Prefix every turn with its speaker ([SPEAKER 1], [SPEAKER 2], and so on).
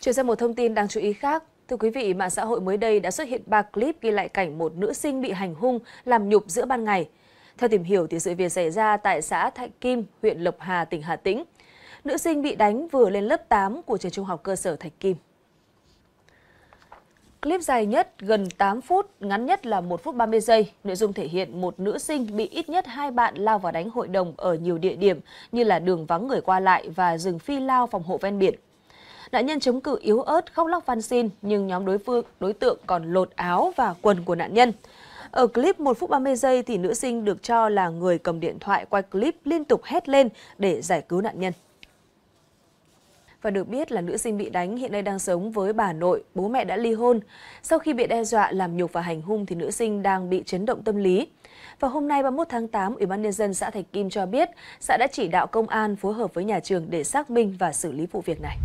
[SPEAKER 1] Chuyển sang một thông tin đáng chú ý khác, Thưa quý vị, mạng xã hội mới đây đã xuất hiện 3 clip ghi lại cảnh một nữ sinh bị hành hung, làm nhục giữa ban ngày. Theo tìm hiểu thì sự việc xảy ra tại xã Thạnh Kim, huyện Lộc Hà, tỉnh Hà Tĩnh. Nữ sinh bị đánh vừa lên lớp 8 của trường trung học cơ sở Thạch Kim. Clip dài nhất gần 8 phút, ngắn nhất là 1 phút 30 giây. Nội dung thể hiện một nữ sinh bị ít nhất hai bạn lao vào đánh hội đồng ở nhiều địa điểm như là đường vắng người qua lại và rừng phi lao phòng hộ ven biển. Nạn nhân chống cự yếu ớt khóc lóc van xin nhưng nhóm đối phương đối tượng còn lột áo và quần của nạn nhân. Ở clip 1 phút 30 giây thì nữ sinh được cho là người cầm điện thoại quay clip liên tục hét lên để giải cứu nạn nhân. Và được biết là nữ sinh bị đánh hiện nay đang sống với bà nội, bố mẹ đã ly hôn. Sau khi bị đe dọa làm nhục và hành hung thì nữ sinh đang bị chấn động tâm lý. Và hôm nay 31 tháng 8, Ủy ban nhân dân xã Thạch Kim cho biết xã đã chỉ đạo công an phối hợp với nhà trường để xác minh và xử lý vụ việc này.